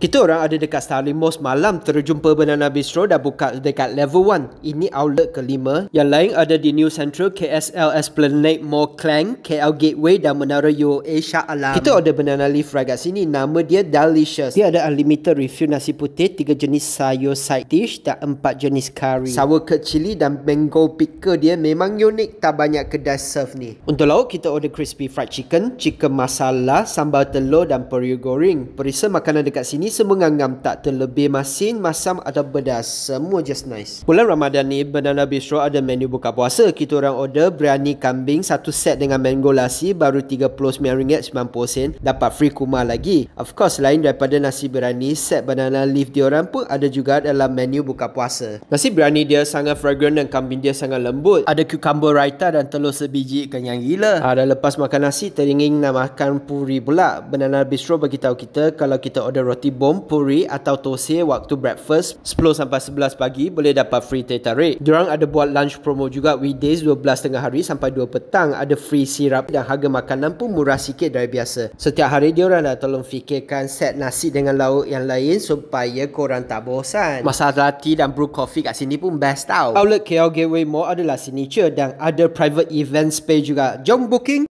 Kita orang ada dekat Starling Mall malam terjumpa Banana Bistro dah buka dekat level 1. Ini outlet kelima. Yang lain ada di New Central, KSL Esplanade Mall Klang, KL Gateway dan Menara UOA Shah Alam. Kita order Banana Leaf right kat sini. Nama dia Delicious. Dia ada unlimited review nasi putih, 3 jenis sayur side dish dan 4 jenis curry. Sour curd chili dan mango pickle dia memang unik. Tak banyak kedai serve ni. Untuk lauk, kita order crispy fried chicken, chicken masala, sambal telur dan peri goreng. Perisa makanan dekat sini semengangam tak terlebih masin, masam atau pedas. Semua just nice. Bulan Ramadan ni, Banana Bistro ada menu buka puasa. Kita orang order biryani kambing satu set dengan mango lassi baru RM39.90. Dapat free kuma lagi. Of course, selain daripada nasi biryani, set banana leaf diorang pun ada juga dalam menu buka puasa. Nasi biryani dia sangat fragrant dan kambing dia sangat lembut. Ada cucumber raita dan telur sebiji kenyang gila. Ha, dan lepas makan nasi, teringin nak makan puri pula. Banana Bistro bagi tahu kita kalau kita order roti bom puri atau tose waktu breakfast 10 sampai 11 pagi boleh dapat free teh tarik. Diorang ada buat lunch promo juga weekdays 12 tengah hari sampai 2 petang ada free sirap dan harga makanan pun murah sikit dari biasa. Setiap hari diorang dah tolong fikirkan set nasi dengan lauk yang lain supaya korang tak bosan. Masalah tea dan brew coffee kat sini pun best tau. Outlet KL Gateway Mall adalah signature dan ada private event space juga. Jom booking!